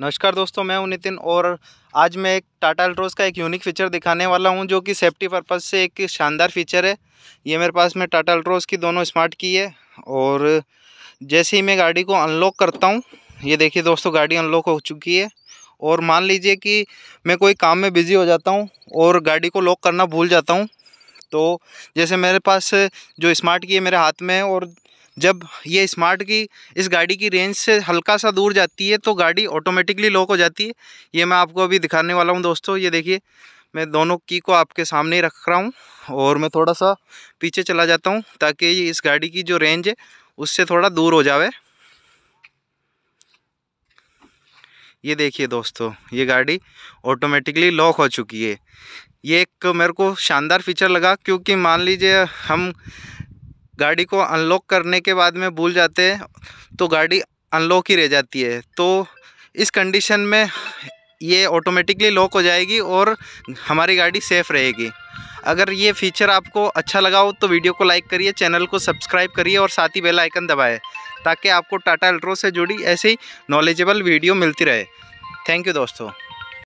नमस्कार दोस्तों मैं हूं नितिन और आज मैं एक टाटा अल्ट्रोस का एक यूनिक फीचर दिखाने वाला हूं जो कि सेफ्टी पर्पज़ से एक शानदार फीचर है ये मेरे पास में टाटा अल्ट्रोस की दोनों स्मार्ट की है और जैसे ही मैं गाड़ी को अनलॉक करता हूं ये देखिए दोस्तों गाड़ी अनलॉक हो चुकी है और मान लीजिए कि मैं कोई काम में बिज़ी हो जाता हूँ और गाड़ी को लॉक करना भूल जाता हूँ तो जैसे मेरे पास जो स्मार्ट की है मेरे हाथ में है और जब ये स्मार्ट की इस गाड़ी की रेंज से हल्का सा दूर जाती है तो गाड़ी ऑटोमेटिकली लॉक हो जाती है ये मैं आपको अभी दिखाने वाला हूँ दोस्तों ये देखिए मैं दोनों की को आपके सामने ही रख रहा हूँ और मैं थोड़ा सा पीछे चला जाता हूँ ताकि इस गाड़ी की जो रेंज है उससे थोड़ा दूर हो जावे ये देखिए दोस्तों ये गाड़ी ऑटोमेटिकली लॉक हो चुकी है ये एक मेरे को शानदार फीचर लगा क्योंकि मान लीजिए हम गाड़ी को अनलॉक करने के बाद में भूल जाते हैं तो गाड़ी अनलॉक ही रह जाती है तो इस कंडीशन में ये ऑटोमेटिकली लॉक हो जाएगी और हमारी गाड़ी सेफ़ रहेगी अगर ये फीचर आपको अच्छा लगा हो तो वीडियो को लाइक करिए चैनल को सब्सक्राइब करिए और साथ ही बेल आइकन दबाएं ताकि आपको टाटा अल्ट्रो से जुड़ी ऐसी नॉलेजेबल वीडियो मिलती रहे थैंक यू दोस्तों